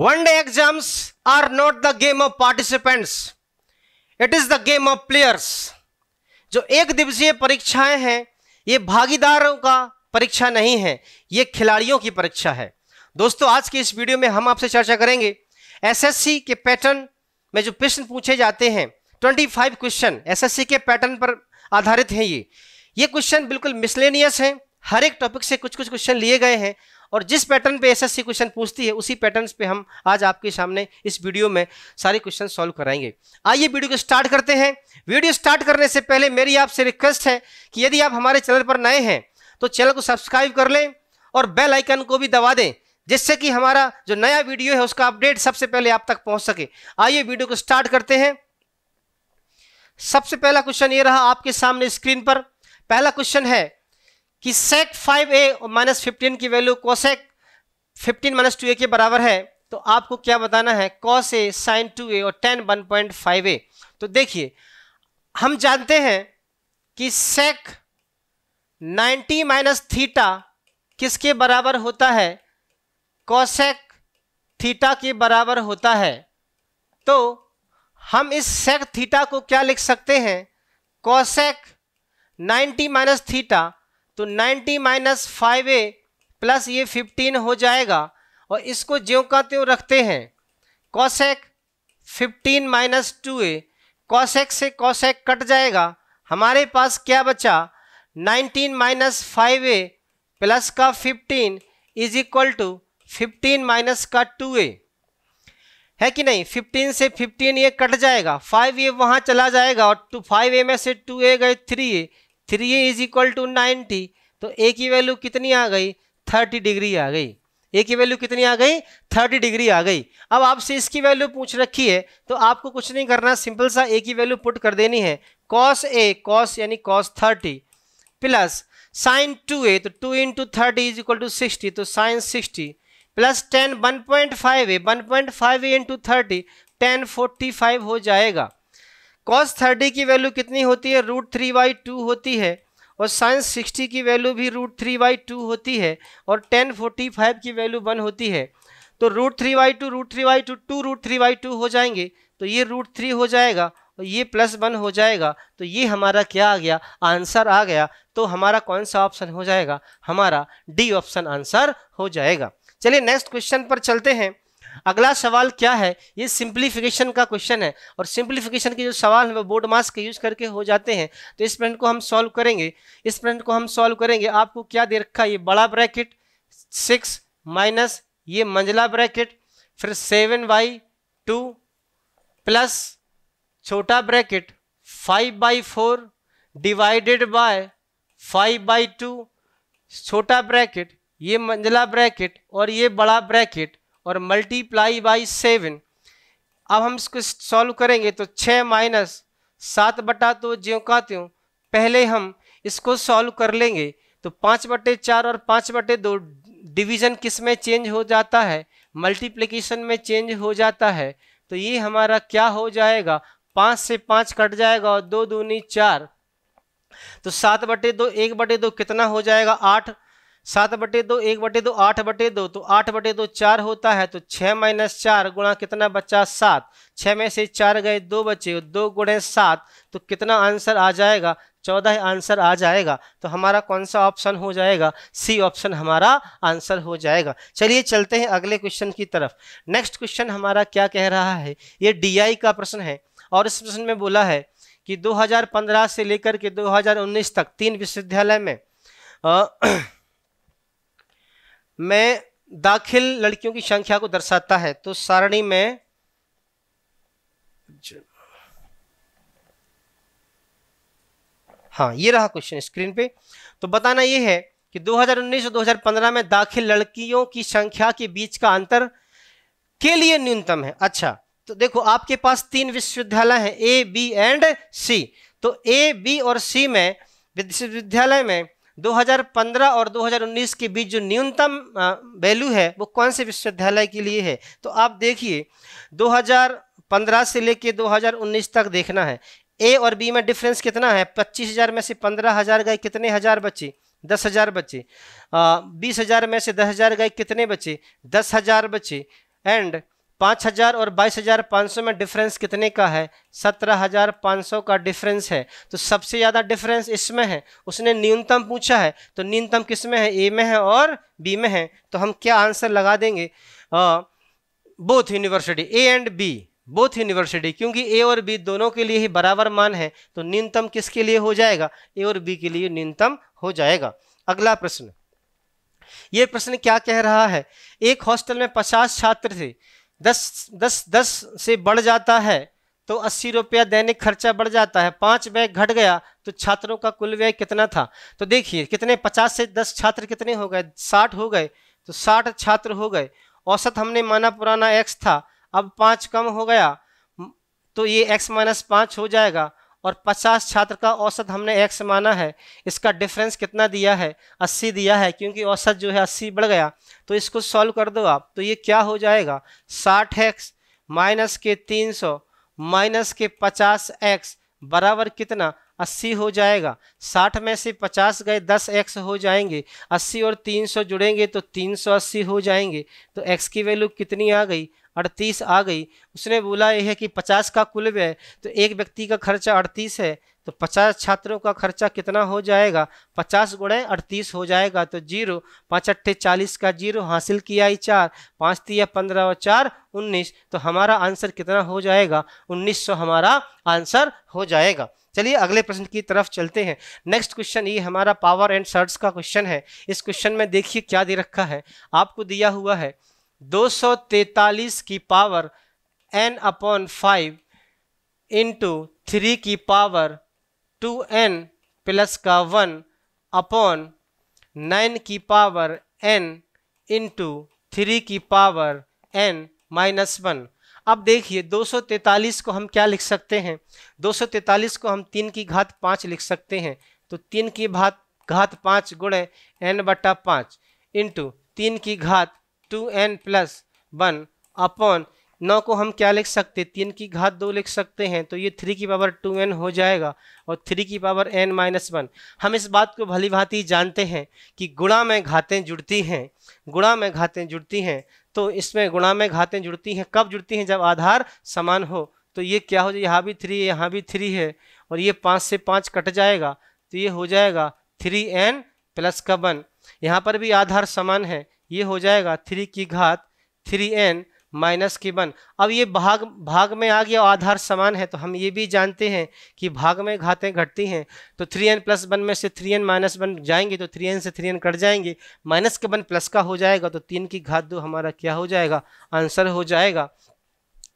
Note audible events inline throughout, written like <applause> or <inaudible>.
One day exams are not the game of participants it is the game of players जो एक दिवसीय परीक्षाएं हैं ये भागीदारों का परीक्षा नहीं है ये खिलाड़ियों की परीक्षा है दोस्तों आज के इस वीडियो में हम आपसे चर्चा करेंगे एसएससी के पैटर्न में जो प्रश्न पूछे जाते हैं 25 क्वेश्चन एसएससी के पैटर्न पर आधारित हैं ये ये क्वेश्चन बिल्कुल मिसलेनियस हैं हर एक टॉपिक से कुछ कुछ क्वेश्चन लिए गए हैं और जिस पैटर्न पे एसएससी क्वेश्चन पूछती है उसी पैटर्न पे हम आज आपके सामने इस वीडियो में सारे क्वेश्चन सॉल्व कराएंगे आइए वीडियो को स्टार्ट करते हैं वीडियो स्टार्ट करने से पहले मेरी आपसे रिक्वेस्ट है कि यदि आप हमारे चैनल पर नए हैं तो चैनल को सब्सक्राइब कर लें और बेल आइकन को भी दबा दें जिससे कि हमारा जो नया वीडियो है उसका अपडेट सबसे पहले आप तक पहुंच सके आइए वीडियो को स्टार्ट करते हैं सबसे पहला क्वेश्चन ये रहा आपके सामने स्क्रीन पर पहला क्वेश्चन है कि सेक 5a माइनस फिफ्टीन की वैल्यू कोसेक 15 माइनस टू के बराबर है तो आपको क्या बताना है cos A sin two A और tan one point five A तो देखिए हम जानते हैं कि सेक 90 माइनस थीटा किसके बराबर होता है कॉसेक थीटा के बराबर होता है तो हम इस सेक थीटा को क्या लिख सकते हैं कॉसेक 90 माइनस थीटा तो 90 माइनस फाइव ए प्लस ये 15 हो जाएगा और इसको ज्यों का त्यों रखते हैं cosec 15 minus two A cosec से कॉशेक कट जाएगा हमारे पास क्या बचा 19 माइनस फाइव ए प्लस का 15 इज इक्वल टू 15 माइनस का 2a है कि नहीं 15 से 15 ये कट जाएगा 5a ये वहाँ चला जाएगा और टू फाइव में से 2a गए 3a three A is equal to ninety तो ए की वैल्यू कितनी आ गई थर्टी डिग्री आ गई ए की वैल्यू कितनी आ गई थर्टी डिग्री आ गई अब आपसे इसकी वैल्यू पूछ रखी है तो आपको कुछ नहीं करना सिंपल सा ए की वैल्यू पुट कर देनी है कॉस ए कॉस यानी cos thirty plus sin two A तो two into thirty is equal to sixty तो sin sixty plus tan one point five A one point five A into thirty tan forty five हो जाएगा cos thirty की value कितनी होती है root three by two होती है और साइंस सिक्सटी की वैल्यू भी रूट थ्री बाई टू होती है और टेन फोर्टी फाइव की वैल्यू वन होती है तो root three by two root three by two two root three by two हो जाएंगे तो ये रूट थ्री हो जाएगा और ये प्लस वन हो जाएगा तो ये हमारा क्या आ गया आंसर आ गया तो हमारा कौन सा ऑप्शन हो जाएगा हमारा डी ऑप्शन आंसर हो जाएगा चलिए नेक्स्ट क्वेश्चन पर चलते हैं अगला सवाल क्या है ये सिंप्लीफिकेशन का क्वेश्चन है और सिंप्लीफिकेशन के जो सवाल हैं वो बोर्ड मास के यूज करके हो जाते हैं तो इस प्रश्न को हम सॉल्व करेंगे इस प्रश्न को हम सॉल्व करेंगे आपको क्या दे रखा है ये बड़ा ब्रैकेट सिक्स माइनस ये मंजिला ब्रैकेट फिर सेवन बाई टू प्लस छोटा bracket five by four divided by five by two छोटा ब्रैकेट ये मंजिला ब्रैकेट और ये बड़ा ब्रैकेट और मल्टीप्लाई बाई सेवन अब हम इसको सॉल्व करेंगे तो छः माइनस सात बटा तो ज्यों का त्यों पहले हम इसको सॉल्व कर लेंगे तो पाँच बटे चार और पाँच बटे दो डिवीज़न किस में चेंज हो जाता है मल्टीप्लिकेशन में चेंज हो जाता है तो ये हमारा क्या हो जाएगा पाँच से पाँच कट जाएगा और दो दूनी चार तो सात बटे दो एक बटे दो कितना हो जाएगा आठ सात बटे दो एक बटे दो आठ बटे दो तो आठ बटे दो चार होता है तो छः माइनस चार गुणा कितना बच्चा सात छः में से चार गए दो बचे दो गुणे सात तो कितना आंसर आ जाएगा चौदह आंसर आ जाएगा तो हमारा कौन सा ऑप्शन हो जाएगा सी ऑप्शन हमारा आंसर हो जाएगा चलिए चलते हैं अगले क्वेश्चन की तरफ नेक्स्ट क्वेश्चन हमारा क्या कह रहा है ये डी का प्रश्न है और इस प्रश्न में बोला है कि दो से लेकर के दो तक तीन विश्वविद्यालय में आ, में दाखिल लड़कियों की संख्या को दर्शाता है तो सारणी में हाँ ये रहा क्वेश्चन स्क्रीन पे तो बताना ये है कि 2019 और 2015 में दाखिल लड़कियों की संख्या के बीच का अंतर के लिए न्यूनतम है अच्छा तो देखो आपके पास तीन विश्वविद्यालय हैं ए बी एंड सी तो ए बी और सी में विश्वविद्यालय में 2015 और 2019 के बीच जो न्यूनतम वैल्यू है वो कौन से विश्वविद्यालय के लिए है तो आप देखिए 2015 से लेके 2019 तक देखना है ए और बी में डिफरेंस कितना है 25,000 में से 15,000 गए कितने हज़ार बच्चे दस हज़ार बच्चे बीस हज़ार में से दस हज़ार गए कितने बच्चे दस हज़ार बच्चे एंड पाँच हज़ार और बाईस हज़ार पाँच सौ में डिफरेंस कितने का है सत्रह हज़ार पाँच सौ का डिफरेंस है तो सबसे ज़्यादा डिफरेंस इसमें है उसने न्यूनतम पूछा है तो न्यूनतम किस में है ए में है और बी में है तो हम क्या आंसर लगा देंगे both university A and B both university क्योंकि ए और बी दोनों के लिए ही बराबर मान है तो न्यूनतम किसके लिए हो जाएगा ए और बी के लिए न्यूनतम हो जाएगा अगला प्रश्न ये प्रश्न क्या कह रहा है एक हॉस्टल में पचास छात्र थे दस दस दस से बढ़ जाता है तो अस्सी रुपया दैनिक खर्चा बढ़ जाता है पाँच व्यय घट गया तो छात्रों का कुल व्यय कितना था तो देखिए कितने पचास से दस छात्र कितने हो गए साठ हो गए तो साठ छात्र हो गए औसत हमने माना पुराना एक्स था अब पाँच कम हो गया तो ये एक्स माइनस पाँच हो जाएगा और 50 छात्र का औसत हमने एक्स माना है इसका डिफरेंस कितना दिया है 80 दिया है क्योंकि औसत जो है 80 बढ़ गया तो इसको सॉल्व कर दो आप तो ये क्या हो जाएगा साठ एक्स माइनस के 300 माइनस के पचास एक्स बराबर कितना 80 हो जाएगा 60 में से 50 गए दस एक्स हो जाएंगे 80 और 300 जुड़ेंगे तो 380 हो जाएंगे तो एक्स की वैल्यू कितनी आ गई अड़तीस आ गई उसने बोला यह है कि पचास का कुल व्यय तो एक व्यक्ति का खर्चा अड़तीस है तो पचास छात्रों का खर्चा कितना हो जाएगा पचास गुणे अड़तीस हो जाएगा तो जीरो पाँच अट्ठे चालीस का जीरो हासिल किया ही चार पाँच तीया पंद्रह और चार उन्नीस तो हमारा आंसर कितना हो जाएगा उन्नीस सौ हमारा आंसर हो जाएगा चलिए अगले प्रश्न की तरफ चलते हैं नेक्स्ट क्वेश्चन ये हमारा पावर एंड सर्ट्स का क्वेश्चन है इस क्वेश्चन में देखिए क्या दे रखा है आपको दिया हुआ है 243 की power n upon five into three की पावर टू एन प्लस का वन अपॉन नाइन की पावर एन इंटू थ्री की पावर एन माइनस वन अब देखिए 243 को हम क्या लिख सकते हैं 243 को हम तीन की घात पाँच लिख सकते हैं तो तीन की घात घात पाँच गुणे एन बटा पाँच इंटू तीन की घात two n plus one upon नौ को हम क्या लिख सकते तीन की घात दो लिख सकते हैं तो ये थ्री की पावर टू एन हो जाएगा और थ्री की पावर एन माइनस वन हम इस बात को भली भांति जानते हैं कि गुणा में घातें जुड़ती हैं गुणा में घातें जुड़ती हैं तो इसमें गुणा में घातें जुड़ती हैं कब जुड़ती हैं जब आधार समान हो तो ये क्या हो जाए यहाँ भी थ्री है यहाँ भी थ्री है और ये पाँच से पाँच कट जाएगा तो ये हो जाएगा थ्री एन प्लस का वन यहाँ पर भी आधार समान है ये हो जाएगा थ्री की घात थ्री एन माइनस के वन अब ये भाग भाग में आ गया आधार समान है तो हम ये भी जानते हैं कि भाग में घातें घटती हैं तो थ्री एन प्लस वन में से थ्री एन माइनस वन जाएंगे तो थ्री एन से थ्री एन कट जाएंगे माइनस के वन प्लस का हो जाएगा तो तीन की घात दो हमारा क्या हो जाएगा आंसर हो जाएगा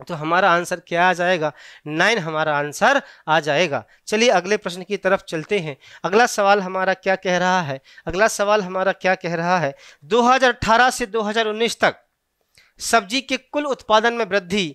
तो हमारा आंसर क्या आ जाएगा नाइन हमारा आंसर आ जाएगा चलिए अगले प्रश्न की तरफ चलते हैं अगला सवाल हमारा क्या कह रहा है अगला सवाल हमारा क्या कह रहा है 2018 से 2019 तक सब्जी के कुल उत्पादन में वृद्धि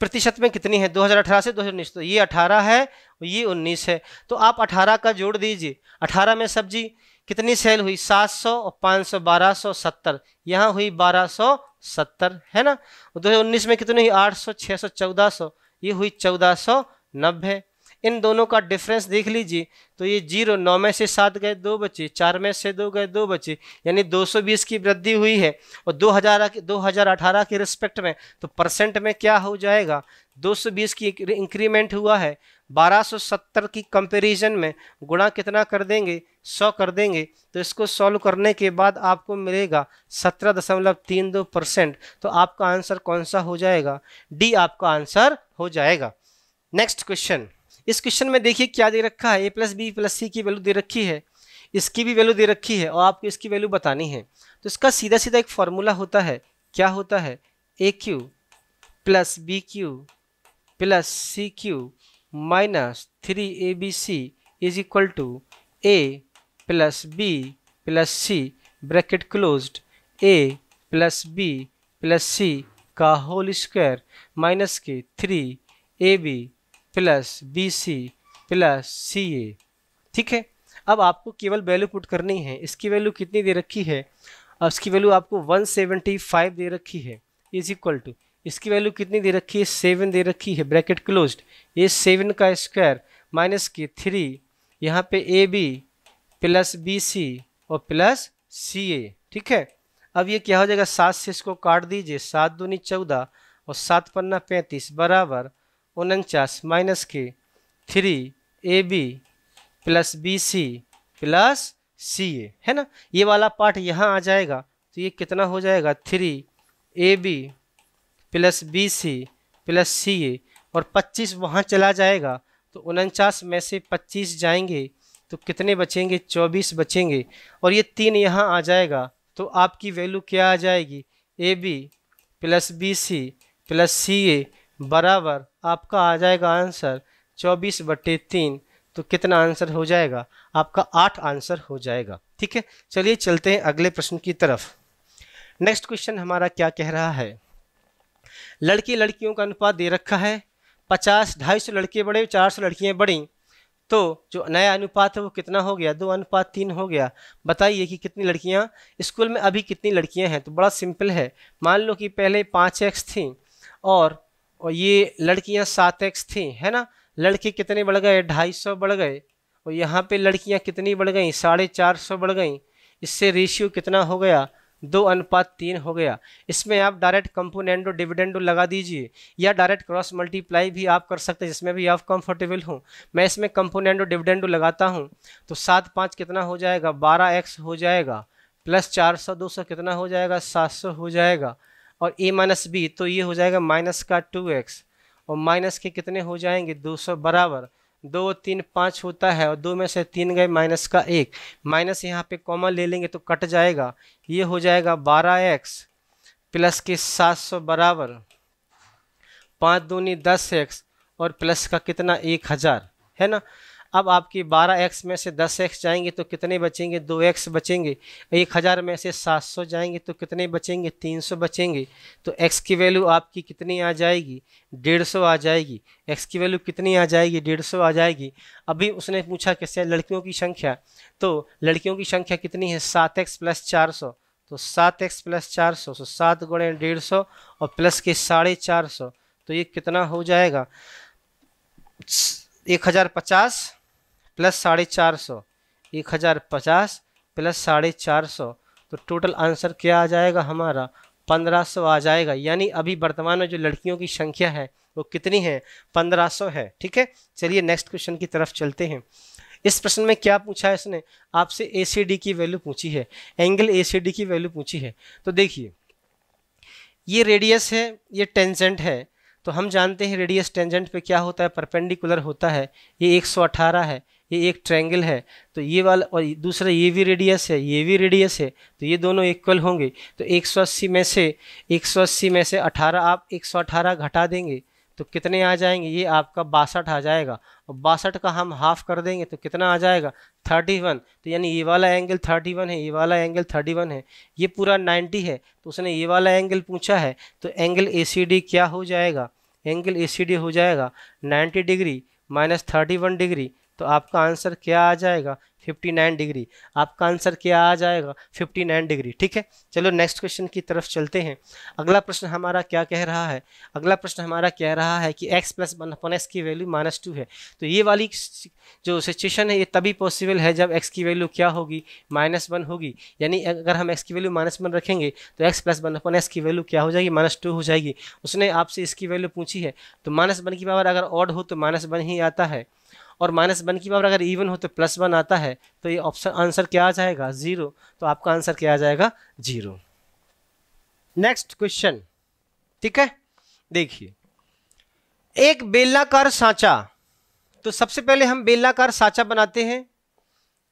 प्रतिशत में कितनी है 2018 से 2019 तो ये 18 है ये 19 है तो आप 18 का जोड़ दीजिए 18 में सब्जी कितनी सेल हुई 700 और 500 बारह यहाँ हुई 1270 है ना 2019 में कितनी हुई 800 600 1400 ये हुई 1490 इन दोनों का डिफरेंस देख लीजिए तो ये जीरो नौ में से सात गए दो बचे चार में से दो गए दो बचे यानी 220 की वृद्धि हुई है और 2000 की 2018 के रिस्पेक्ट में तो परसेंट में क्या हो जाएगा 220 की इंक्रीमेंट हुआ है 1270 की कंपैरिजन में गुणा कितना कर देंगे 100 कर देंगे तो इसको सॉल्व करने के बाद आपको मिलेगा 17.32 परसेंट तो आपका आंसर कौन सा हो जाएगा डी आपका आंसर हो जाएगा नेक्स्ट क्वेश्चन इस क्वेश्चन में देखिए क्या दे रखा है A plus B plus C की वैल्यू दे रखी है इसकी भी वैल्यू दे रखी है और आपको इसकी वैल्यू बतानी है तो इसका सीधा सीधा एक फॉर्मूला होता है क्या होता है A cube plus B cube plus C cube minus three A B C is equal to A plus B plus C bracket close A plus B plus C का होल स्क्वायर माइनस के three A B plus B C plus C A ठीक है अब आपको केवल value put करनी है इसकी वैल्यू कितनी दे रखी है उसकी वैल्यू आपको 175 दे रखी है इज इक्वल टू इसकी वैल्यू कितनी दे रखी है सेवन दे रखी है ब्रैकेट क्लोज्ड ये सेवन का स्क्वायर माइनस की थ्री यहाँ पे A B plus B C और प्लस सी ए ठीक है अब ये क्या हो जाएगा सात से इसको काट दीजिए सात दूनी चौदह और सात पन्ना पैंतीस बराबर उनचास माइनस के three A B plus B C plus C A है ना ये वाला पार्ट यहाँ आ जाएगा तो ये कितना हो जाएगा three A B plus B C plus C A और 25 वहाँ चला जाएगा तो उनचास में से 25 जाएंगे तो कितने बचेंगे 24 बचेंगे और ये तीन यहाँ आ जाएगा तो आपकी वैल्यू क्या आ जाएगी A B plus B C plus C A बराबर आपका आ जाएगा आंसर 24 बटे तीन तो कितना आंसर हो जाएगा आपका आठ आंसर हो जाएगा ठीक है चलिए चलते हैं अगले प्रश्न की तरफ नेक्स्ट क्वेश्चन हमारा क्या कह रहा है लड़के लड़कियों का अनुपात दे रखा है पचास ढाई सौ लड़के बढ़े चार सौ लड़कियाँ बढ़ी तो जो नया अनुपात है वो कितना हो गया दो अनुपात तीन हो गया बताइए कि कितनी लड़कियाँ स्कूल में अभी कितनी लड़कियाँ हैं तो बड़ा सिंपल है मान लो कि पहले पाँच एक्स थी और, और ये लड़कियाँ सात एक्स थी है ना लड़के कितने बढ़ गए ढाई सौ बढ़ गए और यहाँ पे लड़कियाँ कितनी बढ़ गई साढ़े चार सौ बढ़ गई इससे रेशियो कितना हो गया दो अनुपात तीन हो गया इसमें आप डायरेक्ट कंपोनेंडो डिविडेंडो लगा दीजिए या डायरेक्ट क्रॉस मल्टीप्लाई भी आप कर सकते हैं जिसमें भी आप कंफर्टेबल हो मैं इसमें कंपोनेंडो डिविडेंडो लगाता हूँ तो सात पाँच कितना हो जाएगा बारह एक्स हो जाएगा प्लस चार सौ दो सौ कितना हो जाएगा सात सौ हो जाएगा और ए माइनस बी तो ये हो जाएगा माइनस का टू एक्स और माइनस के कितने हो जाएंगे दो सौ बराबर दो तीन पाँच होता है और दो में से तीन गए माइनस का एक माइनस यहाँ पे कॉमन ले लेंगे तो कट जाएगा ये हो जाएगा बारह एक्स प्लस के सात सौ बराबर पाँच दूनी दस एक्स और प्लस का कितना एक हज़ार है ना अब आपकी बारह एक्स में से दस एक्स जाएंगे तो कितने बचेंगे दो एक्स बचेंगे एक हज़ार में से सात सौ जाएंगे तो कितने बचेंगे तीन सौ बचेंगे तो एक्स की वैल्यू आपकी कितनी आ जाएगी डेढ़ सौ आ जाएगी एक्स की वैल्यू कितनी आ जाएगी डेढ़ सौ आ जाएगी अभी उसने पूछा कैसे लड़कियों की संख्या तो लड़कियों की संख्या कितनी है सात एक्स प्लस चार सौ तो सात एक्स प्लस चार सौ सो तो सात गुणे डेढ़ सौ और प्लस के साढ़े चार सौ तो ये कितना हो जाएगा एक हज़ार पचास प्लस साढ़े चार सौ एक हज़ार पचास प्लस साढ़े चार सौ तो टोटल आंसर क्या आ जाएगा हमारा पंद्रह सौ आ जाएगा यानी अभी वर्तमान में जो लड़कियों की संख्या है वो कितनी है पंद्रह सौ है ठीक है चलिए नेक्स्ट क्वेश्चन की तरफ चलते हैं इस प्रश्न में क्या पूछा है इसने आपसे ए की वैल्यू पूछी है एंगल ए की वैल्यू पूछी है तो देखिए ये रेडियस है ये टेंजेंट है तो हम जानते हैं रेडियस टेंजेंट पे क्या होता है परपेंडिकुलर होता है ये 118 है ये एक ट्रायंगल है तो ये वाला और दूसरा ये भी रेडियस है ये भी रेडियस है तो ये दोनों इक्वल होंगे तो 180 में से 180 में से 18 आप 118 घटा देंगे तो कितने आ जाएंगे ये आपका बासठ आ जाएगा और बासठ का हम हाफ कर देंगे तो कितना आ जाएगा थर्टी वन तो यानी ये वाला एंगल थर्टी वन है ये वाला एंगल थर्टी वन है ये पूरा नाइन्टी है तो उसने ये वाला एंगल पूछा है तो एंगल ए क्या हो जाएगा एंगल ए हो जाएगा ninety degree minus thirty one degree तो आपका आंसर क्या आ जाएगा 59 डिग्री आपका आंसर क्या आ जाएगा 59 डिग्री ठीक है चलो नेक्स्ट क्वेश्चन की तरफ चलते हैं अगला प्रश्न हमारा क्या कह रहा है अगला प्रश्न हमारा कह रहा है कि x plus one upon x की वैल्यू माइनस टू है तो ये वाली जो सिचुएशन है ये तभी पॉसिबल है जब x की वैल्यू क्या होगी माइनस वन होगी यानी अगर हम एक्स की वैल्यू माइनस वन रखेंगे तो x plus one upon x की वैल्यू क्या हो जाएगी माइनस टू हो जाएगी उसने आपसे इसकी वैल्यू पूछी है तो माइनस वन की पावर अगर ऑड हो तो माइनस वन ही आता है और माइनस वन की पावर अगर इवन हो तो प्लस वन आता है तो ये ऑप्शन आंसर क्या आ जाएगा ज़ीरो तो आपका आंसर क्या आ जाएगा ज़ीरो नेक्स्ट क्वेश्चन ठीक है देखिए एक बेलाकार सांचा तो सबसे पहले हम बेलाकार सांचा बनाते हैं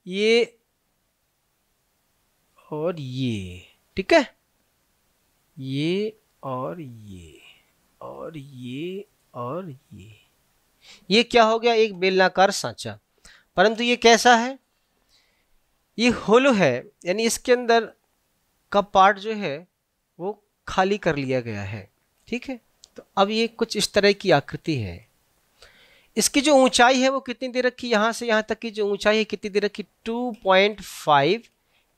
ये और ये ठीक है ये और ये और ये और ये ये क्या हो गया एक बेलनाकार सांचा परंतु ये कैसा है ये होलो है यानी इसके अंदर का पार्ट जो है वो खाली कर लिया गया है ठीक है तो अब ये कुछ इस तरह की आकृति है इसकी जो ऊंचाई है वो कितनी देर रखी यहाँ से यहाँ तक की जो ऊंचाई है कितनी देर रखी 2.5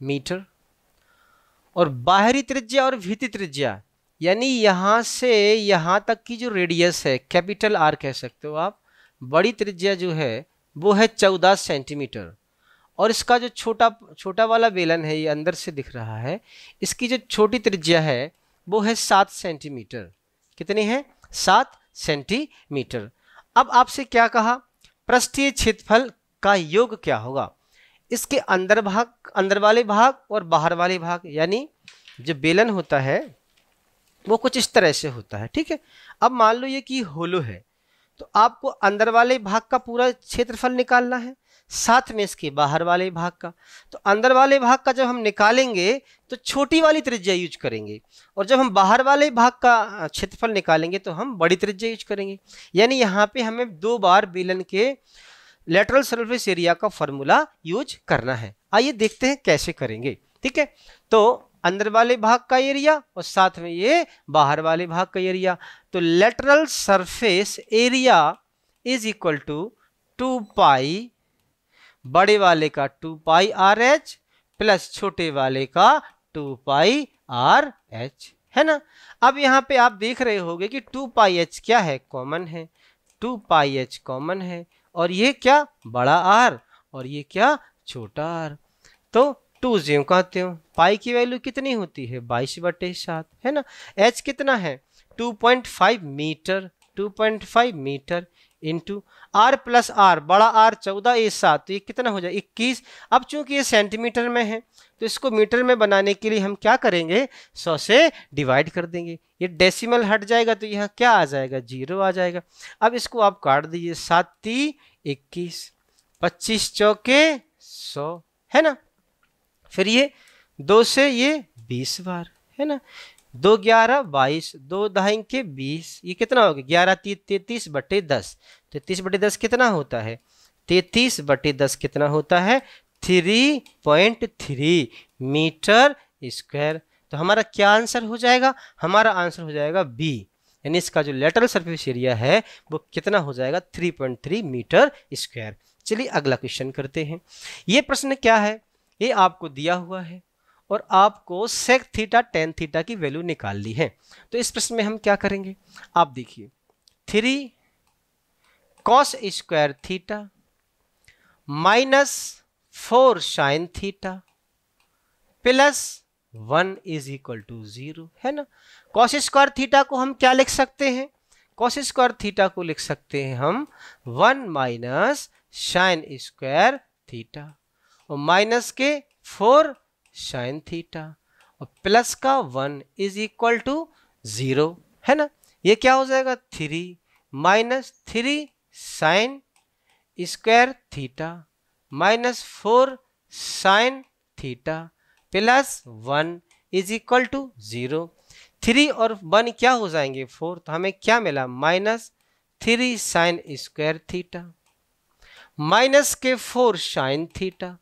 मीटर और बाहरी त्रिज्या और भीतरी त्रिज्या यानी यहाँ से यहाँ तक की जो रेडियस है कैपिटल आर कह सकते हो आप बड़ी त्रिज्या जो है वो है चौदह सेंटीमीटर और इसका जो छोटा छोटा वाला बेलन है ये अंदर से दिख रहा है इसकी जो छोटी त्रिज्या है वो है सात सेंटीमीटर कितनी है सात सेंटीमीटर अब आपसे क्या कहा पृष्ठीय क्षेत्रफल का योग क्या होगा इसके अंदर भाग अंदर वाले भाग और बाहर वाले भाग यानी जो बेलन होता है वो कुछ इस तरह से होता है ठीक है अब मान लो ये कि होलो है तो आपको अंदर वाले भाग का पूरा क्षेत्रफल निकालना है साथ में इसके बाहर वाले भाग का तो अंदर वाले भाग का जब हम निकालेंगे तो छोटी वाली त्रिज्या यूज करेंगे और जब हम बाहर वाले भाग का क्षेत्रफल निकालेंगे तो हम बड़ी त्रिज्या यूज करेंगे यानी यहाँ पे हमें दो बार बेलन के लेटरल सर्फेस एरिया का फॉर्मूला यूज करना है आइए देखते हैं कैसे करेंगे ठीक है तो अंदर वाले भाग का एरिया और साथ में ये बाहर वाले भाग का एरिया तो lateral surface area is equal to two pi बड़े वाले का two pi R H plus छोटे वाले का टू पाई आर एच है ना अब यहाँ पे आप देख रहे होंगे कि टू पाई एच क्या है कॉमन है टू पाई एच कॉमन है और ये क्या बड़ा आर और ये क्या छोटा आर तो टू ज्यों कहते हो पाई की वैल्यू कितनी होती है बाईस बटे सात है ना एच कितना है two point five metre two point five metre into R plus R बड़ा आर चौदह ए सात तो ये कितना हो जाए इक्कीस अब चूंकि ये सेंटीमीटर में है तो इसको मीटर में बनाने के लिए हम क्या करेंगे सौ से डिवाइड कर देंगे ये डेसिमल हट जाएगा तो यहाँ क्या आ जाएगा जीरो आ जाएगा अब इसको आप काट दीजिए सात ती इक्कीस पच्चीस चौके सौ है ना फिर ये दो से ये बीस बार है ना दो ग्यारह बाईस दो दहाई के बीस ये कितना हो गया ग्यारह तैतीस बटे दस तैतीस बटे दस कितना होता है तैतीस बटे दस कितना होता है three point three metre square तो हमारा क्या आंसर हो जाएगा हमारा आंसर हो जाएगा बी यानी इसका जो लेटरल सरफेस एरिया है वो कितना हो जाएगा three point three metre square चलिए अगला क्वेश्चन करते हैं ये प्रश्न क्या है ये आपको दिया हुआ है और आपको सेक थीटा टेन थीटा की वैल्यू निकाल ली है तो इस प्रश्न में हम क्या करेंगे आप देखिए three cos square theta minus four sin theta plus one is equal to zero है ना कॉस स्क्वायर थीटा को हम क्या लिख सकते हैं कॉस स्क्वायर थीटा को लिख सकते हैं हम one minus sin square theta और माइनस के फोर साइन थीटा और प्लस का one is equal to zero है ना ये क्या हो जाएगा three minus three sin square theta minus four sin theta plus one is equal to zero three और वन क्या हो जाएंगे फोर तो हमें क्या मिला minus three sin square theta minus के four sin theta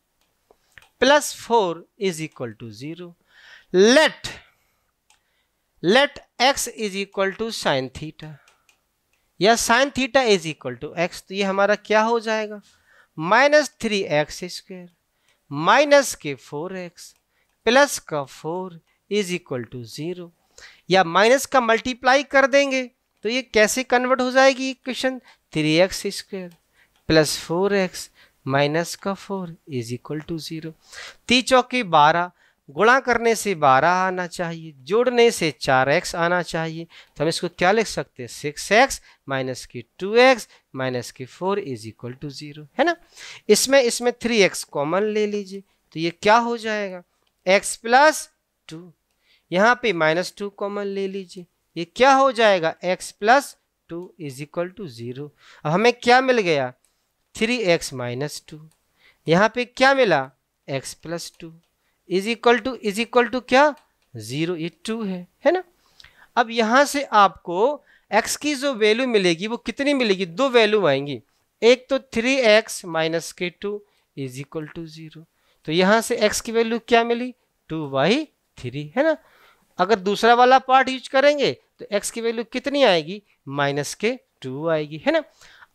plus four is equal to 0. Let let x is equal to sin theta या sin theta is equal to x तो ये हमारा क्या हो जाएगा minus three x square minus के four x plus का four is equal to zero या माइनस का मल्टीप्लाई कर देंगे तो ये कैसे कन्वर्ट हो जाएगी equation three x square plus four x minus का four is equal to zero ती चौकी बारह गुणा करने से बारह आना चाहिए जोड़ने से चार एक्स आना चाहिए तो हम इसको क्या लिख सकते हैं सिक्स एक्स माइनस की टू एक्स माइनस की four is equal to zero है ना इसमें इसमें थ्री एक्स कॉमन ले लीजिए तो ये क्या हो जाएगा एक्स प्लस टू यहाँ पे माइनस टू कॉमन ले लीजिए ये क्या हो जाएगा x plus two is equal to zero अब हमें क्या मिल गया थ्री एक्स माइनस टू यहाँ पे क्या मिला x plus two is equal to is equal to क्या ज़ीरो ये टू है है ना अब यहाँ से आपको x की जो वैल्यू मिलेगी वो कितनी मिलेगी दो वैल्यू आएंगी एक तो थ्री एक्स माइनस के two is equal to zero तो यहाँ से एक्स की वैल्यू क्या मिली टू बाई थ्री है ना अगर दूसरा वाला पार्ट यूज करेंगे तो एक्स की वैल्यू कितनी आएगी माइनस के टू आएगी है ना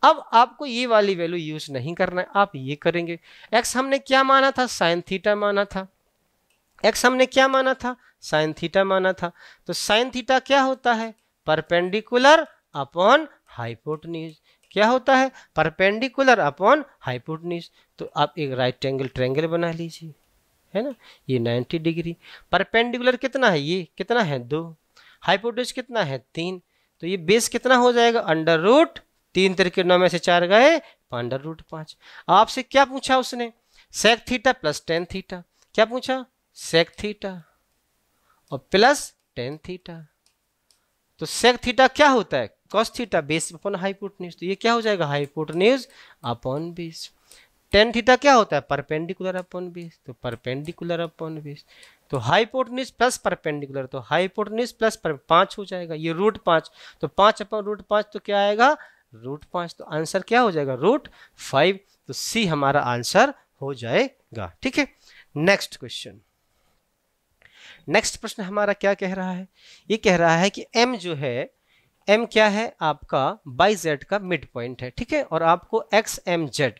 अब आपको ये वाली वैल्यू यूज नहीं करना है आप ये करेंगे एक्स हमने क्या माना था साइन थीटा माना था एक्स हमने क्या माना था साइन थीटा माना था तो साइन थीटा क्या होता है परपेंडिकुलर अपॉन हाइपोटनीज क्या होता है परपेंडिकुलर अपॉन हाइपोटनीज तो आप एक राइट एंगल ट्रेंगल बना लीजिए है ना ये 90 डिग्री परपेंडिकुलर कितना है ये कितना है दो हाइपोटनीज कितना है तीन तो ये बेस कितना हो जाएगा अंडर रूट तीन तिरके नौ में से चार गए पांडर रूट पांच आपसे क्या पूछा उसने sec theta plus tan theta क्या पूछा सेक थीटा और प्लस टेन थीटा तो सेक थीटा क्या होता है cos theta base upon hypotenuse तो ये क्या हो जाएगा hypotenuse upon base tan theta क्या होता है परपेंडिकुलर अपॉन बेस तो परपेंडिकुलर अपॉन बेस तो हाइपोटनिस प्लस परपेंडिकुलर तो हाइपोटनिस प्लस पांच हो जाएगा ये रूट पांच तो पांच अपॉन रूट पांच तो क्या आएगा रूट पांच तो आंसर क्या हो जाएगा रूट फाइव तो सी हमारा आंसर हो जाएगा ठीक है नेक्स्ट क्वेश्चन नेक्स्ट प्रश्न हमारा क्या कह रहा है ये कह रहा है कि एम जो है एम क्या है आपका बाई जेड का मिड पॉइंट है ठीक है और आपको एक्स एम जेड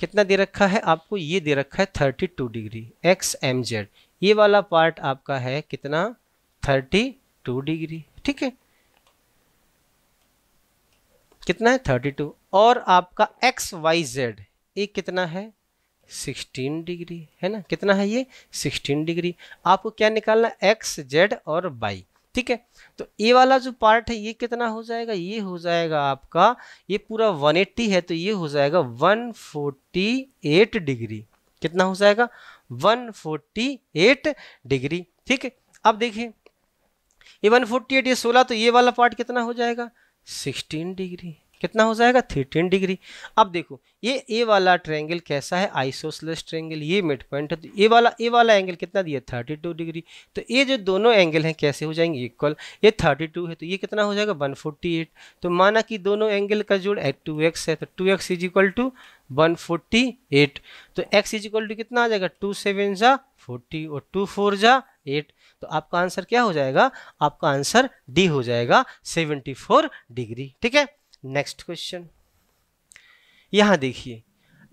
कितना दे रखा है आपको ये दे रखा है thirty two degree X M Z ये वाला पार्ट आपका है कितना थर्टी टू डिग्री ठीक है कितना है 32 और आपका एक्स वाई जेड ये कितना है 16 डिग्री है ना कितना है ये 16 डिग्री आपको क्या निकालना एक्स जेड और वाई ठीक है तो ये वाला जो पार्ट है ये कितना हो जाएगा ये हो जाएगा आपका ये पूरा 180 है तो ये हो जाएगा 148 डिग्री कितना हो जाएगा 148 डिग्री ठीक है अब देखिए ये 148 ये 16 तो ये वाला पार्ट कितना हो जाएगा सिक्सटीन डिग्री कितना हो जाएगा थर्टीन डिग्री अब देखो ये ए वाला ट्रायंगल कैसा है आइसोसलेस ट्रायंगल ये मिड पॉइंट है तो ए वाला ए वाला एंगल कितना दिया थर्टी टू डिग्री तो ये जो दोनों एंगल हैं कैसे हो जाएंगे इक्वल ये थर्टी टू है तो ये कितना हो जाएगा वन फोर्टी एट तो माना कि दोनों एंगल का जोड़ टू एक्स है तो two x is equal to one forty eight तो एक्स इज इक्वल टू कितना आ जाएगा टू सेवन जा फोर्टी और टू फोर जा एट तो आपका आंसर क्या हो जाएगा आपका आंसर डी हो जाएगा 74 डिग्री ठीक है नेक्स्ट क्वेश्चन यहां देखिए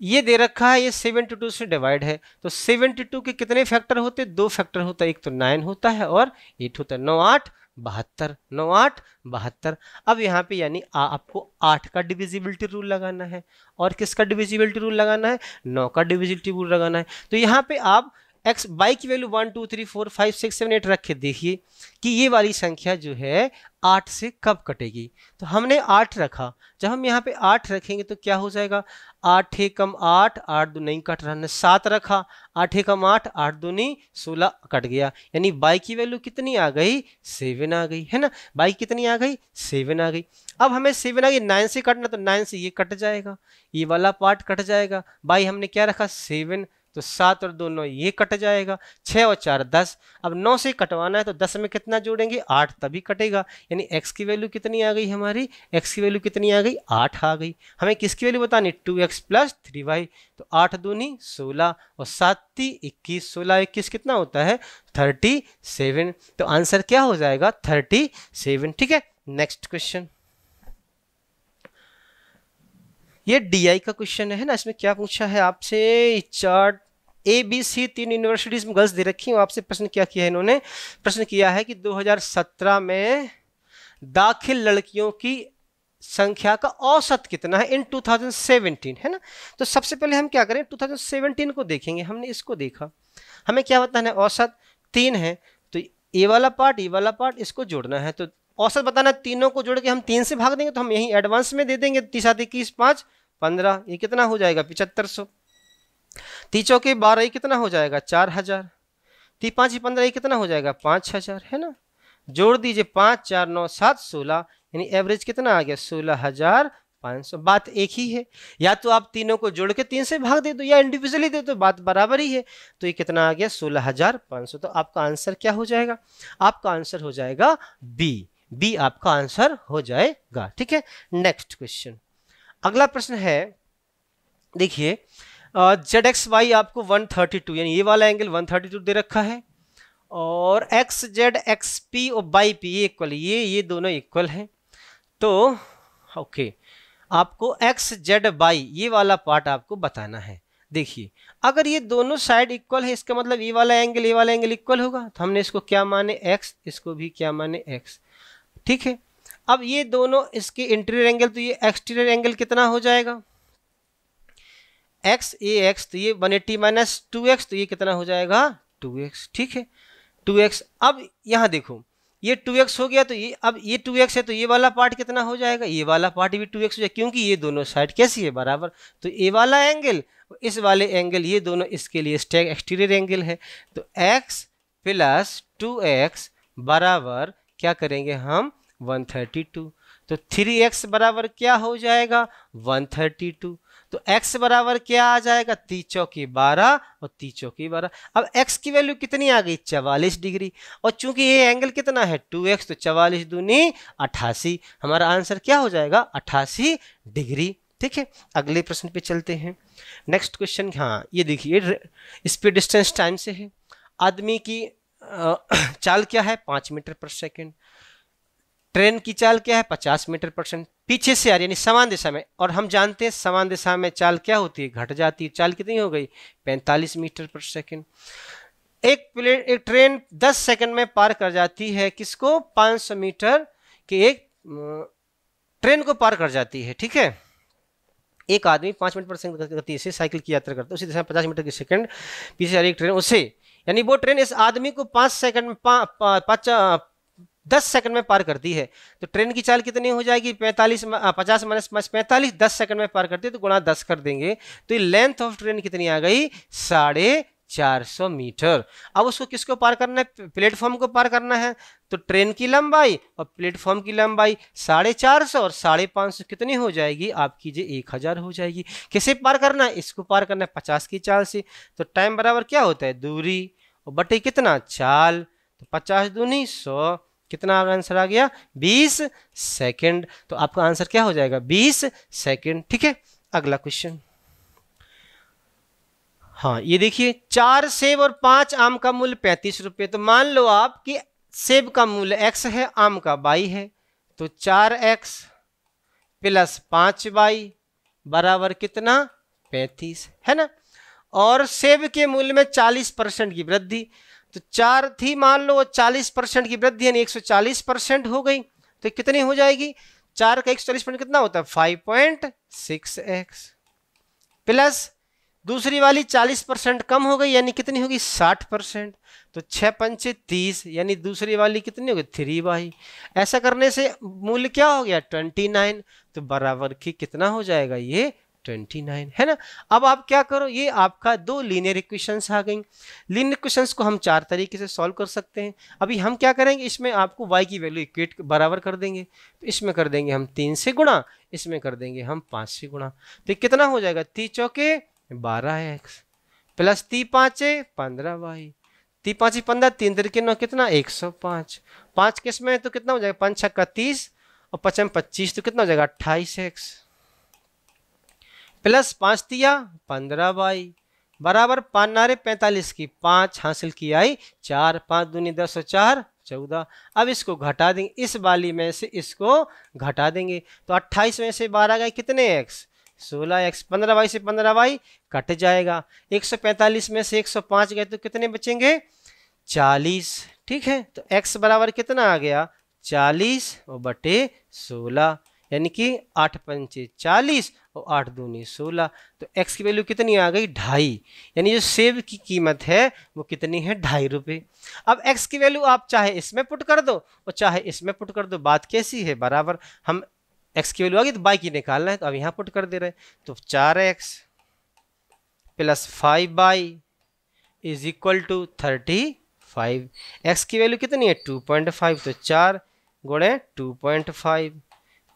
ये दे रखा है ये 72 से डिवाइड है तो 72 के कितने फैक्टर होते दो फैक्टर होता है एक तो नाइन होता है और एट होता है नौ आठ बहत्तर नौ आठ बहत्तर अब यहाँ पे यानी आपको आठ का डिविजिबिलिटी रूल लगाना है और किसका डिविजिबिलिटी रूल लगाना है नौ का डिविजिबिलिटी रूल लगाना है तो यहाँ पे आप एक्स वाई की value one two three four five six seven eight रख के देखिए कि ये वाली संख्या जो है आठ से कब कटेगी तो हमने आठ रखा जब हम यहाँ पे आठ रखेंगे तो क्या हो जाएगा आठ कम आठ आठ दो नहीं कट रहा हमने सात रखा आठ कम आठ आठ दो नहीं सोलह कट गया यानी बाई की वैल्यू कितनी आ गई सेवन आ गई है ना बाई कितनी आ गई सेवन आ गई अब हमें सेवन आ गई नाइन से कटना तो नाइन से ये कट जाएगा ये वाला पार्ट कट जाएगा बाई हमने क्या रखा सेवन तो सात और दो नौ ये कट जाएगा छः और चार दस अब नौ से कटवाना है तो दस में कितना जोड़ेंगे आठ तभी कटेगा यानी एक्स की वैल्यू कितनी आ गई हमारी एक्स की वैल्यू कितनी आ गई आठ आ गई हमें किसकी वैल्यू बतानी two x plus three y तो आठ दूनी सोलह और सात ती इक्कीस सोलह इक्कीस कितना होता है थर्टी सेवन तो आंसर क्या हो जाएगा थर्टी सेवन ठीक है नेक्स्ट क्वेश्चन ये आई का क्वेश्चन है ना इसमें क्या पूछा है आपसे चार्ट ए बी सी तीन यूनिवर्सिटीज में गर्ल्स दे रखी हैं आपसे प्रश्न क्या किया है इन्होंने प्रश्न किया है कि 2017 में दाखिल लड़कियों की संख्या का औसत कितना है इन 2017 है ना तो सबसे पहले हम क्या करें 2017 को देखेंगे हमने इसको देखा हमें क्या बताना है औसत तीन है तो ये वाला पार्ट ये e वाला पार्ट इसको जोड़ना है तो औसत बताना तीनों को जोड़ के हम तीन से भाग देंगे तो हम यहीं एडवांस में दे देंगे तीस आते इक्कीस पाँच पंद्रह ये कितना हो जाएगा पिचहत्तर सौ ती चौके बारह कितना हो जाएगा चार हजार ती पाँच पंद्रह कितना हो जाएगा पाँच हजार है ना जोड़ दीजिए पाँच चार नौ सात सोलह यानी एवरेज कितना आ गया सोलह हजार पाँच सौ बात एक ही है या तो आप तीनों को जोड़ के तीन से भाग दे दो या इंडिविजुअली दे दो बात बराबर ही है तो ये कितना आ गया सोलह हजार पाँच सौ तो आपका आंसर क्या हो जाएगा आपका आंसर हो जाएगा बी बी आपका आंसर हो जाएगा ठीक है नेक्स्ट क्वेश्चन अगला प्रश्न है देखिए जेड एक्स वाई आपको 132 यानी ये वाला एंगल 132 दे रखा है और एक्स जेड एक्स पी और बाई पी ये इक्वल ये ये दोनों इक्वल हैं तो ओके आपको एक्स जेड बाई ये वाला पार्ट आपको बताना है देखिए अगर ये दोनों साइड इक्वल है इसका मतलब ये वाला एंगल ये वाला एंगल इक्वल होगा तो हमने इसको क्या माने एक्स इसको भी क्या माने एक्स ठीक है अब ये दोनों इसके इंटीरियर एंगल तो ये एक्सटीरियर एंगल कितना हो जाएगा एक्स ए एक्स तो ये बने टी माइनस टू एक्स तो ये कितना हो जाएगा टू एक्स ठीक है टू एक्स अब यहाँ देखो ये टू एक्स हो गया तो ये अब ये टू एक्स है तो ये वाला पार्ट कितना हो जाएगा ये वाला पार्ट भी टू एक्स हो जाएगा क्योंकि ये दोनों साइड कैसी है बराबर तो ए वाला एंगल इस वाले एंगल ये दोनों इसके लिए स्टैग एक्सटीरियर एंगल है तो एक्स प्लस टू एक्स बराबर क्या करेंगे हम वन थर्टी टू तो थ्री एक्स बराबर क्या हो जाएगा वन थर्टी टू तो x बराबर क्या आ जाएगा ती चौकी बारह और ती चौकी बारह अब x की वैल्यू कितनी आ गई चवालीस डिग्री और चूंकि ये एंगल कितना है 2x तो चवालीस दूनी अठासी हमारा आंसर क्या हो जाएगा अठासी डिग्री ठीक है अगले प्रश्न पे चलते हैं नेक्स्ट क्वेश्चन हाँ ये देखिए स्पीड डिस्टेंस टाइम से है आदमी की चाल क्या है पाँच मीटर पर सेकेंड ट्रेन की चाल क्या है पचास मीटर पर सेकेंड पीछे से आ रही यानी समान दिशा में और हम जानते हैं समान दिशा में चाल क्या होती है घट जाती है चाल कितनी हो गई 45 मीटर पर सेकंड एक प्लेन एक ट्रेन 10 सेकंड में पार कर जाती है किसको 500 मीटर के एक ट्रेन को पार कर जाती है ठीक है एक आदमी पाँच मिनट पर सेकंड गति से साइकिल की यात्रा करता है उसी दिशा में पचास मीटर की सेकंड पीछे आ रही ट्रेन उसे यानी वो ट्रेन इस आदमी को पाँच सेकंड में पाँच दस सेकंड में पार करती है तो ट्रेन की चाल कितनी हो जाएगी पैंतालीस पचास माइनस पांच पैंतालीस दस सेकंड में पार करती है तो गुणा दस कर देंगे तो ये लेंथ ऑफ ट्रेन कितनी आ गई साढ़े चार सौ मीटर अब उसको किसको पार करना है प्लेटफॉर्म को पार करना है तो ट्रेन की लंबाई और प्लेटफॉर्म की लंबाई साढ़े चार सौ और साढ़े पाँच सौ कितनी हो जाएगी आपकी जो एक हज़ार हो जाएगी किसे पार करना है इसको पार करना है पचास की चाल से तो टाइम बराबर क्या होता है दूरी और बटे कितना चाल तो पचास दूनी सौ कितना आंसर आ गया 20 सेकंड तो आपका आंसर क्या हो जाएगा 20 सेकंड ठीक है अगला क्वेश्चन हाँ ये देखिए चार सेब और पांच आम का मूल्य पैंतीस रुपये तो मान लो आप कि सेब का मूल्य एक्स है आम का बाई है तो चार एक्स प्लस पांच बाई बराबर कितना पैंतीस है ना और सेब के मूल्य में चालीस परसेंट की वृद्धि तो चार थी मान लो चालीस परसेंट की वृद्धि यानी एक सौ चालीस परसेंट हो गई तो कितनी हो जाएगी चार का एक सौ चालीस परसेंट कितना होता है five point six x plus दूसरी वाली 40 परसेंट कम हो गई यानी कितनी होगी 60 परसेंट तो छः पंचे तीस यानी दूसरी वाली कितनी होगी थ्री बाई ऐसा करने से मूल्य क्या हो गया 29 तो बराबर की कितना हो जाएगा ये 29 है ना अब आप क्या करो ये आपका दो लीनियर इक्वेशंस आ गई लीनियर इक्वेशंस को हम चार तरीके से सॉल्व कर सकते हैं अभी हम क्या करेंगे इसमें आपको y की वैल्यू इक्वेट बराबर कर देंगे तो इसमें कर देंगे हम तीन से गुणा इसमें कर देंगे हम पाँच से गुणा तो कितना हो जाएगा ती चौके बारह एक्स प्लस ती पाँचे पंद्रह वाई ती पाँच पंद्रह तीन तरीके नौ कितना एक सौ पाँच पाँच किस में तो कितना हो जाएगा पाँच छक्का तीस और पचम पच्चीस तो कितना हो जाएगा अट्ठाईस एक्स प्लस पाँच दिया पंद्रह बाई बराबर पाँच नारे पैंतालीस की पाँच हासिल की आई चार पाँच दूनी दस और चार चौदह अब इसको घटा देंगे इस वाली में से इसको घटा देंगे तो अट्ठाईस में से बारह गए कितने एक्स सोलह एक्स पंद्रह बाई से पंद्रह बाई कट जाएगा एक सौ पैंतालीस में से एक सौ पाँच गए तो कितने बचेंगे चालीस ठीक है तो एक्स बराबर कितना आ गया चालीस और बटे सोलह यानी कि आठ पंचे चालीस और आठ दूनी सोलह तो एक्स की वैल्यू कितनी आ गई ढाई यानी जो सेब की कीमत है वो कितनी है ढाई रुपये अब एक्स की वैल्यू आप चाहे इसमें पुट कर दो और चाहे इसमें पुट कर दो बात कैसी है बराबर हम एक्स की वैल्यू आ गई तो बाई की निकालना है तो अब यहाँ पुट कर दे रहे हैं तो चार x plus five by is equal to thirty five x की वैल्यू कितनी है टू पॉइंट फाइव तो चार गुणे two point five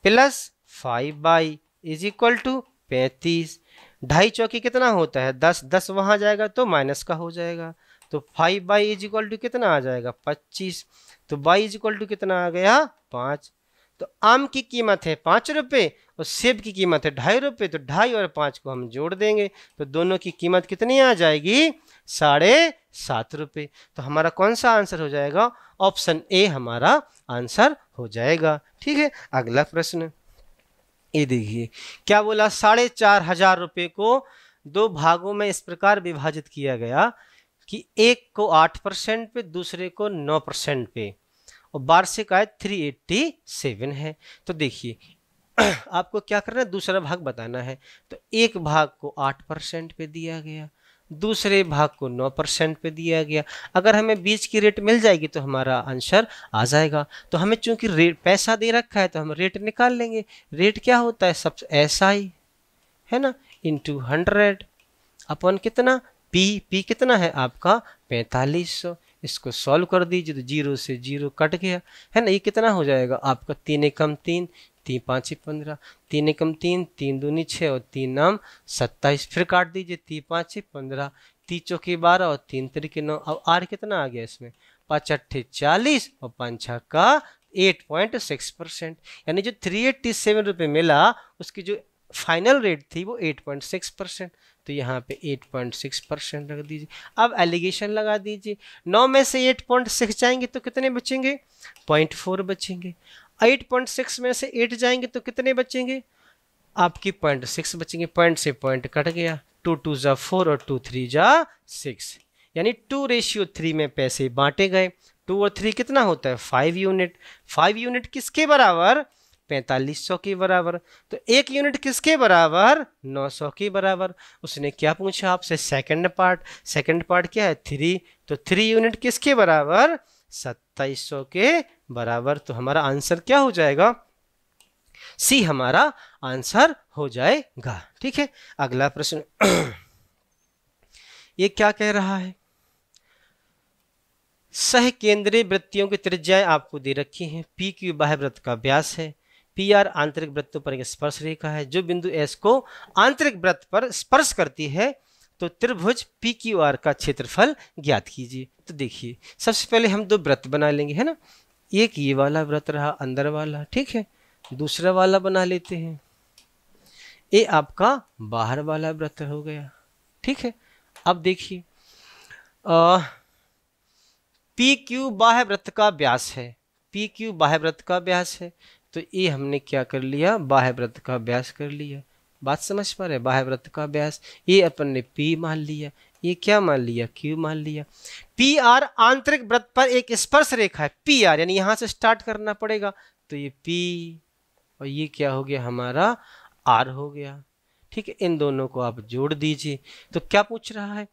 plus five by is equal to पैंतीस ढाई चौकी कितना होता है दस दस वहाँ जाएगा तो माइनस का हो जाएगा तो five by is equal to कितना आ जाएगा पच्चीस तो बाई इज इक्वल टू कितना आ गया पाँच तो आम की कीमत है पाँच रुपये और सेब की कीमत है ढाई रुपये तो ढाई और पाँच को हम जोड़ देंगे तो दोनों की कीमत कितनी आ जाएगी साढ़े सात रुपये तो हमारा कौन सा आंसर हो जाएगा ऑप्शन ए हमारा आंसर हो जाएगा ठीक है अगला प्रश्न ये देखिए क्या बोला साढ़े चार हजार रुपये को दो भागों में इस प्रकार विभाजित किया गया कि एक को आठ परसेंट पे दूसरे को नौ परसेंट पे और वार्षिक आय थ्री एट्टी सेवन है तो देखिए <clears throat> आपको क्या करना है दूसरा भाग बताना है तो एक भाग को आठ परसेंट पे दिया गया दूसरे भाग को 9 परसेंट पर दिया गया अगर हमें बीज की रेट मिल जाएगी तो हमारा आंसर आ जाएगा तो हमें चूंकि रेट पैसा दे रखा है तो हम रेट निकाल लेंगे रेट क्या होता है सब एस आई है ना इन टू हंड्रेड अपन कितना पी पी कितना है आपका पैंतालीस सौ इसको सॉल्व कर दीजिए तो जीरो से जीरो कट गया है ना ये कितना हो जाएगा आपका तीन एकम तीन तीन पाँच ही पंद्रह तीन एकम तीन तीन दूनी छः और तीन नाम सत्ताईस फिर काट दीजिए तीन पाँच ही पंद्रह तीन चौकी बारह और तीन तरीके नौ अब आर कितना आ गया इसमें पाँच अट्ठे चालीस और पाँच छः का एट पॉइंट सिक्स परसेंट यानी जो थ्री एट्टी सेवन रुपये मिला उसकी जो फाइनल रेट थी वो एट पॉइंट सिक्स परसेंट तो यहाँ पे एट पॉइंट सिक्स परसेंट रख दीजिए अब एलिगेशन लगा दीजिए नौ में से एट पॉइंट सिक्स जाएंगे तो कितने बचेंगे पॉइंट फोर बचेंगे 8.6 में से 8 जाएंगे तो कितने बचेंगे आपकी पॉइंट सिक्स बचेंगे पॉइंट से पॉइंट कट गया टू टू जा फोर और टू थ्री जा सिक्स यानी टू रेशियो थ्री में पैसे बांटे गए टू और थ्री कितना होता है फाइव यूनिट फाइव यूनिट किसके बराबर पैंतालीस सौ के बराबर तो एक यूनिट किसके बराबर नौ सौ के बराबर उसने क्या पूछा आपसे सेकंड पार्ट सेकंड पार्ट क्या है थ्री तो थ्री यूनिट किसके बराबर सत्ताईस सौ के बराबर तो हमारा आंसर क्या हो जाएगा सी हमारा आंसर हो जाएगा ठीक है अगला प्रश्न ये क्या कह रहा है सह केंद्रीय वृत्तियों की त्रिज्याएं आपको दे रखी हैं पी क्यू बाह्य वृत्त का व्यास है पी आर आंतरिक वृत्तों पर स्पर्श रेखा है जो बिंदु एस को आंतरिक वृत्त पर स्पर्श करती है तो त्रिभुज पी क्यू आर का क्षेत्रफल ज्ञात कीजिए तो देखिए सबसे पहले हम दो वृत्त बना लेंगे है ना एक ये वाला व्रत रहा अंदर वाला ठीक है दूसरा वाला बना लेते हैं ये आपका बाहर वाला व्रत हो गया ठीक है अब देखिए पी क्यू बाह्य व्रत का व्यास है पी क्यू बाह्य व्रत का व्यास है तो ये हमने क्या कर लिया बाह्य व्रत का अभ्यास कर लिया बात समझ पा रहे बाह्य वृत्त का अभ्यास ये अपन ने पी मान लिया ये क्या मान लिया क्यू मान लिया पी आर आंतरिक व्रत पर एक स्पर्श रेखा है पी आर यानी यहां से स्टार्ट करना पड़ेगा तो ये पी और ये क्या हो गया हमारा आर हो गया ठीक है इन दोनों को आप जोड़ दीजिए तो क्या पूछ रहा है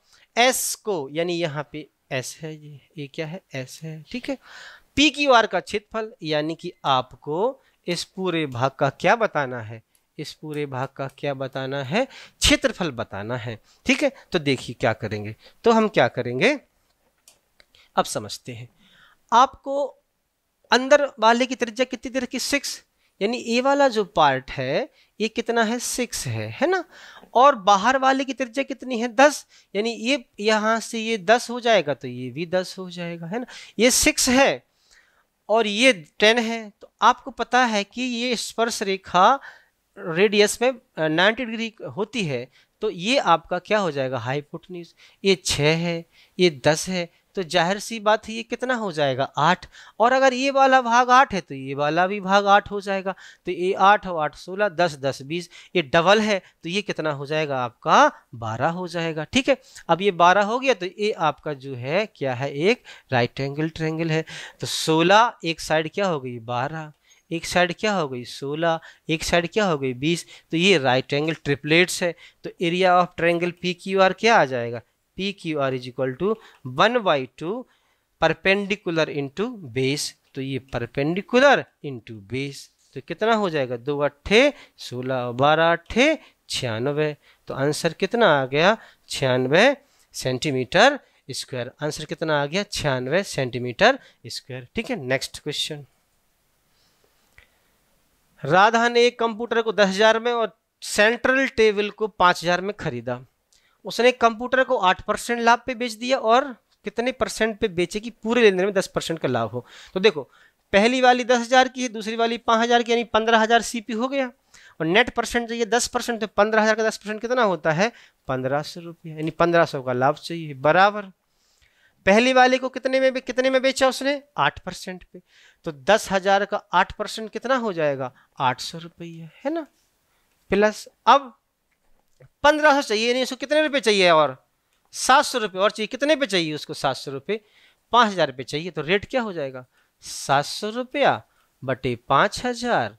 एस को यानी यहाँ पे एस है ये ये क्या है एस है ठीक है पी क्यू आर का क्षेत्रफल यानी कि आपको इस पूरे भाग का क्या बताना है इस पूरे भाग का क्या बताना है क्षेत्रफल बताना है ठीक है तो देखिए क्या करेंगे तो हम क्या करेंगे अब समझते हैं आपको अंदर वाले की त्रिज्या कितनी देर की सिक्स यानी ए वाला जो पार्ट है ये कितना है सिक्स है है ना और बाहर वाले की त्रिज्या कितनी है दस यानी ये यहाँ से ये दस हो जाएगा तो ये भी दस हो जाएगा है ना ये सिक्स है और ये टेन है तो आपको पता है कि ये स्पर्श रेखा रेडियस में 90 डिग्री होती है तो ये आपका क्या हो जाएगा हाइपोटन्यूज ये छः है ये दस है तो जाहिर सी बात है ये कितना हो जाएगा आठ और अगर ये वाला भाग आठ है तो ये वाला भी भाग आठ हो जाएगा तो ये आठ और आठ सोलह दस दस बीस ये डबल है तो ये कितना हो जाएगा आपका बारह हो जाएगा ठीक है अब ये बारह हो गया तो ये आपका जो है क्या है एक राइट एंगल ट्रेंगल है तो सोलह एक साइड क्या हो गई बारह एक साइड क्या हो गई सोलह एक साइड क्या हो गई बीस तो ये राइट एंगल ट्रिपलेट्स है तो area of triangle P Q R क्या आ जाएगा P Q R is equal to one by two perpendicular into base तो ये परपेंडिकुलर इंटू बेस तो कितना हो जाएगा दो अट्ठे सोलह बारह अट्ठे छियानवे तो आंसर कितना आ गया छियानवे सेंटीमीटर स्क्वायर आंसर कितना आ गया छियानवे सेंटीमीटर स्क्वायर ठीक है नेक्स्ट क्वेश्चन राधा ने एक कंप्यूटर को दस हजार में और सेंट्रल टेबल को पाँच हजार में खरीदा उसने कंप्यूटर को आठ परसेंट लाभ पे बेच दिया और कितने परसेंट पे बेचे कि पूरे लेन में दस परसेंट का लाभ हो तो देखो पहली वाली दस हज़ार की है दूसरी वाली पाँच हज़ार की यानी पंद्रह हज़ार सी हो गया और नेट परसेंट चाहिए दस परसेंट तो पंद्रह हज़ार का दस परसेंट कितना होता है पंद्रह सौ रुपये यानी पंद्रह सौ का लाभ चाहिए बराबर पहले वाले को कितने में कितने में बेचा उसने आठ परसेंट पे तो दस हजार का आठ परसेंट कितना हो जाएगा आठ सौ रुपये है ना प्लस अब पंद्रह सौ चाहिए नहीं उसको कितने रुपए चाहिए और सात सौ रुपये और चाहिए कितने पे चाहिए उसको सात सौ रुपये पाँच हज़ार रुपये चाहिए तो रेट क्या हो जाएगा सात सौ रुपया बटे पाँच हज़ार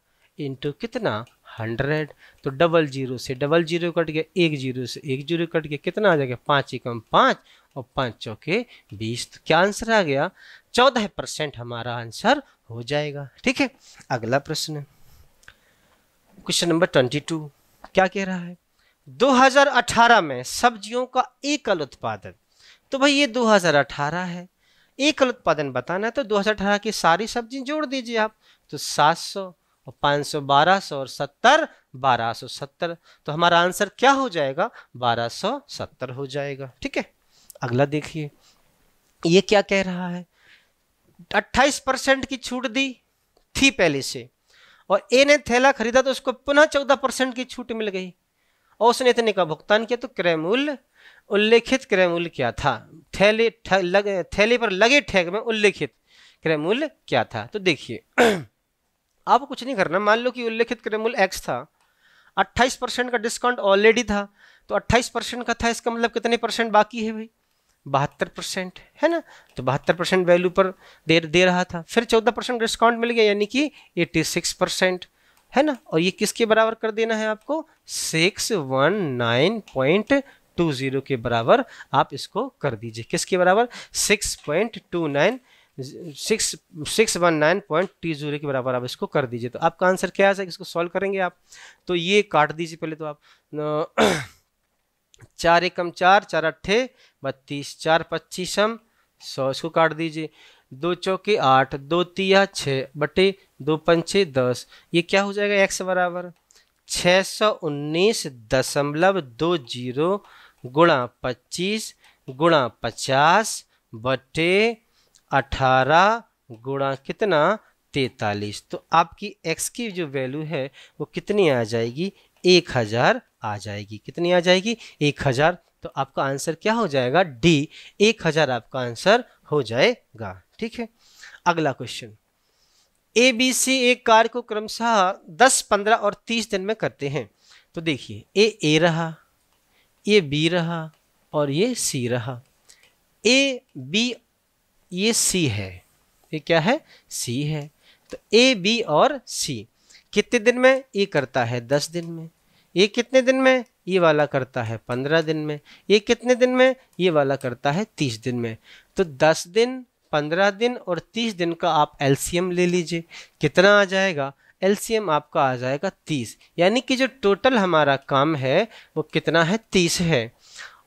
इंटू कितना हंड्रेड तो डबल जीरो से डबल जीरो कट गया एक जीरो से एक जीरो कट गया कितना आ जाएगा पाँच एकम पाँच और पाँच चौके बीस तो क्या आंसर आ गया चौदह परसेंट हमारा आंसर हो जाएगा ठीक है अगला प्रश्न क्वेश्चन नंबर ट्वेंटी टू क्या कह रहा है 2018 में सब्जियों का एकल उत्पादन तो भाई ये 2018 है एकल उत्पादन बताना है तो 2018 की सारी सब्जी जोड़ दीजिए आप तो 700 और पाँच सौ बारह सौ और सत्तर बारह सौ सत्तर तो हमारा आंसर क्या हो जाएगा बारह सौ सत्तर हो जाएगा ठीक है अगला देखिए ये क्या कह रहा है अट्ठाईस परसेंट की छूट दी थी पहले से और ए ने थैला खरीदा तो उसको पुनः चौदह परसेंट की छूट मिल गई और उसने इतने का भुगतान किया तो क्रय मूल्य उल्लेखित क्रय मूल्य क्या था थैले थैले पर लगे ठेग में उल्लेखित क्रय मूल्य क्या था तो देखिए आपको कुछ नहीं करना मान लो कि उल्लेखित मूल्य एक्स था 28 परसेंट का डिस्काउंट ऑलरेडी था तो 28 परसेंट का था इसका मतलब कितने परसेंट बाकी है भाई बहत्तर परसेंट है ना तो बहत्तर परसेंट वैल्यू पर दे दे रहा था फिर चौदह परसेंट डिस्काउंट मिल गया यानी कि एट्टी सिक्स परसेंट है ना और ये किसके बराबर कर देना है आपको six one nine point two zero के बराबर आप इसको कर दीजिए किसके बराबर six point two nine six six one nine point T zero के बराबर आप इसको कर दीजिए तो आपका आंसर क्या है इसको सॉल्व करेंगे आप तो ये काट दीजिए पहले तो आप <clears throat> चार एकम चार चार अट्ठे बत्तीस चार पच्चीसम सौ इसको काट दीजिए दो चौके आठ दो तिया छः बटे दो पंचे दस ये क्या हो जाएगा एक्स बराबर छः सौ उन्नीस दशमलव दो जीरो गुणा पच्चीस गुणा पचास बटे अठारह गुणा कितना तैतालीस तो आपकी एक्स की जो वैल्यू है वो कितनी आ जाएगी एक हज़ार आ जाएगी कितनी आ जाएगी एक हज़ार तो आपका आंसर क्या हो जाएगा डी एक हज़ार आपका आंसर हो जाएगा ठीक है अगला क्वेश्चन ए बी सी एक कार्य को क्रमशः दस पंद्रह और तीस दिन में करते हैं तो देखिए ए ए रहा ये बी रहा और ये सी रहा ए बी ये सी है ये क्या है सी है तो ए बी और सी कितने दिन में ये e करता है दस दिन में ये e कितने दिन में ये e वाला करता है पंद्रह दिन में ये कितने दिन में ये वाला करता है तीस दिन में तो दस दिन पंद्रह दिन और तीस दिन का आप एलसीएम ले लीजिए कितना आ जाएगा एलसीएम आपका आ जाएगा तीस यानी कि जो टोटल हमारा काम है वो कितना है तीस है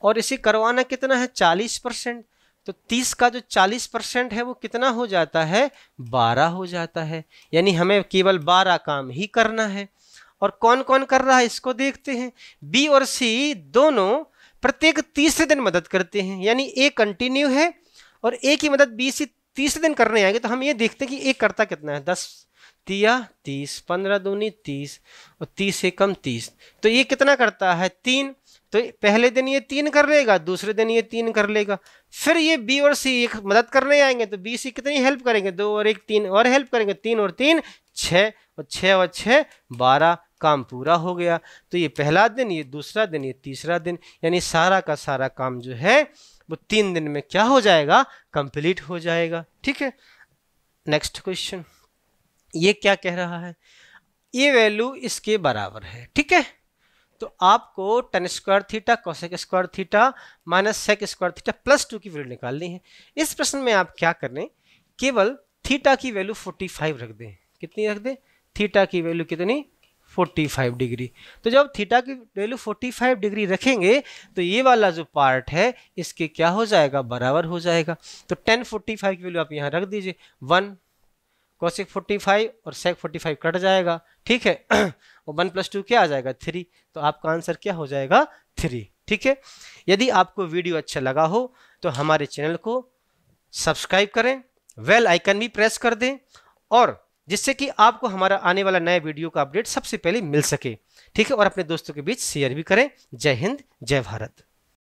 और इसे करवाना कितना है चालीस परसेंट तो 30 का जो 40 परसेंट है वो कितना हो जाता है 12 हो जाता है यानी हमें केवल 12 काम ही करना है और कौन कौन कर रहा है इसको देखते हैं बी और सी दोनों प्रत्येक तीसरे दिन मदद करते हैं यानी ए कंटिन्यू है और ए की मदद बी सी तीसरे दिन करने आएंगे तो हम ये देखते हैं कि ए करता कितना है दस तिया तीस पंद्रह दूनी तीस और तीस से कम तीस तो ये कितना करता है तीन तो पहले दिन ये तीन कर लेगा दूसरे दिन ये तीन कर लेगा फिर ये बी और सी एक मदद करने आएंगे तो बी सी कितनी हेल्प करेंगे दो और एक तीन और हेल्प करेंगे तीन और तीन छः और छः और छः बारह काम पूरा हो गया तो ये पहला दिन ये दूसरा दिन ये तीसरा दिन यानी सारा का सारा काम जो है वो तीन दिन में क्या हो जाएगा कंप्लीट हो जाएगा ठीक है नेक्स्ट क्वेश्चन ये क्या कह रहा है ये वैल्यू इसके बराबर है ठीक है तो आपको tan square theta cosec square theta minus sec square theta plus two की वैल्यू निकालनी है इस प्रश्न में आप क्या करें केवल थीटा की वैल्यू 45 रख दें कितनी रख दें थीटा की वैल्यू कितनी 45 डिग्री तो जब थीटा की वैल्यू 45 डिग्री रखेंगे तो ये वाला जो पार्ट है इसके क्या हो जाएगा बराबर हो जाएगा तो फोर्टी फाइव की वैल्यू आप यहाँ रख दीजिए वन फोर्टी फाइव और सेक फाइव कट जाएगा ठीक है <clears throat> और वन प्लस टू क्या आ जाएगा थ्री तो आपका आंसर क्या हो जाएगा थ्री ठीक है यदि आपको वीडियो अच्छा लगा हो तो हमारे चैनल को सब्सक्राइब करें वेल आइकन भी प्रेस कर दें और जिससे कि आपको हमारा आने वाला नया वीडियो का अपडेट सबसे पहले मिल सके ठीक है और अपने दोस्तों के बीच शेयर भी करें जय हिंद जय भारत